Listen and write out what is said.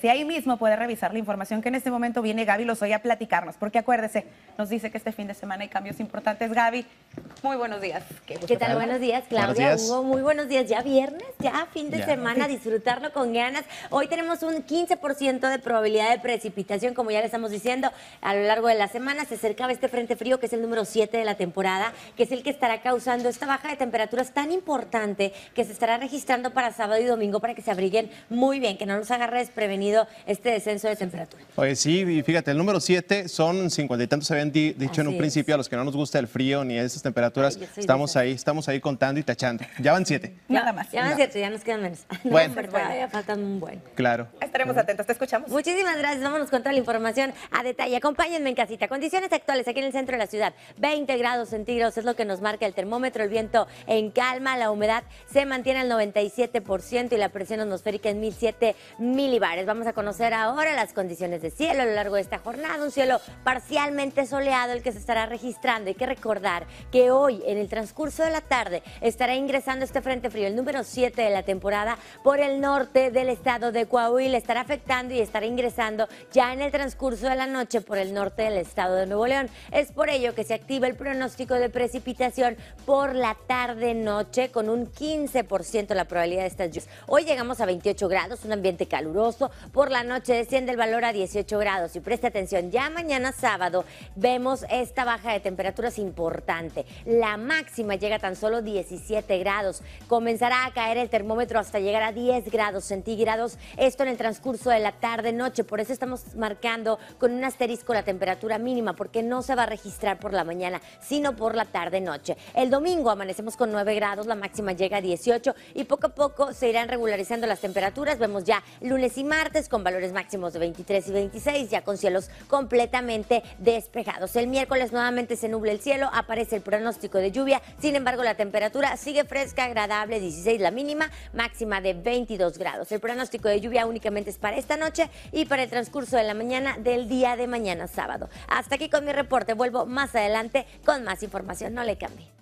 Si ahí mismo puede revisar la información que en este momento viene Gaby Lozoya a platicarnos, porque acuérdese, nos dice que este fin de semana hay cambios importantes. Gaby, muy buenos días. Qué, tal? Buenos días, Claudia, muy buenos días. Ya viernes, ya fin de semana, disfrutarlo con ganas. Hoy tenemos un 15% de probabilidad de precipitación, como ya le estamos diciendo, a lo largo de la semana se acercaba este frente frío, que es el número 7 de la temporada, que es el que estará causando esta baja de temperaturas tan importante que se estará registrando para sábado y domingo para que se abriguen muy bien, que no nos agarre desprevenidos este descenso de temperatura. Oye, sí, fíjate, el número 7 son 50 y tantos, habían dicho en un principio, a los que no nos gusta el frío ni esas temperaturas, estamos ahí, estamos ahí contando y tachando. Ya van siete. Nada más. Ya van siete ya nos quedan menos. Bueno. un buen. Claro. Estaremos atentos, te escuchamos. Muchísimas gracias, vámonos con toda la información a detalle. Acompáñenme en casita. Condiciones actuales aquí en el centro de la ciudad, 20 grados centígrados es lo que nos marca el termómetro, el viento en calma, la humedad se mantiene al 97% y la presión atmosférica en 1007 milibares vamos a conocer ahora las condiciones de cielo a lo largo de esta jornada. Un cielo parcialmente soleado el que se estará registrando. Hay que recordar que hoy, en el transcurso de la tarde, estará ingresando este frente frío, el número 7 de la temporada, por el norte del estado de Coahuila. Estará afectando y estará ingresando ya en el transcurso de la noche por el norte del estado de Nuevo León. Es por ello que se activa el pronóstico de precipitación por la tarde-noche con un 15% la probabilidad de estas lluvias. Hoy llegamos a 28 grados, un ambiente caluroso, por la noche desciende el valor a 18 grados y preste atención, ya mañana sábado vemos esta baja de temperaturas importante. La máxima llega a tan solo 17 grados. Comenzará a caer el termómetro hasta llegar a 10 grados centígrados. Esto en el transcurso de la tarde-noche. Por eso estamos marcando con un asterisco la temperatura mínima porque no se va a registrar por la mañana, sino por la tarde-noche. El domingo amanecemos con 9 grados, la máxima llega a 18 y poco a poco se irán regularizando las temperaturas. Vemos ya lunes y martes con valores máximos de 23 y 26, ya con cielos completamente despejados. El miércoles nuevamente se nubla el cielo, aparece el pronóstico de lluvia, sin embargo la temperatura sigue fresca, agradable, 16 la mínima, máxima de 22 grados. El pronóstico de lluvia únicamente es para esta noche y para el transcurso de la mañana del día de mañana sábado. Hasta aquí con mi reporte, vuelvo más adelante con más información, no le cambie.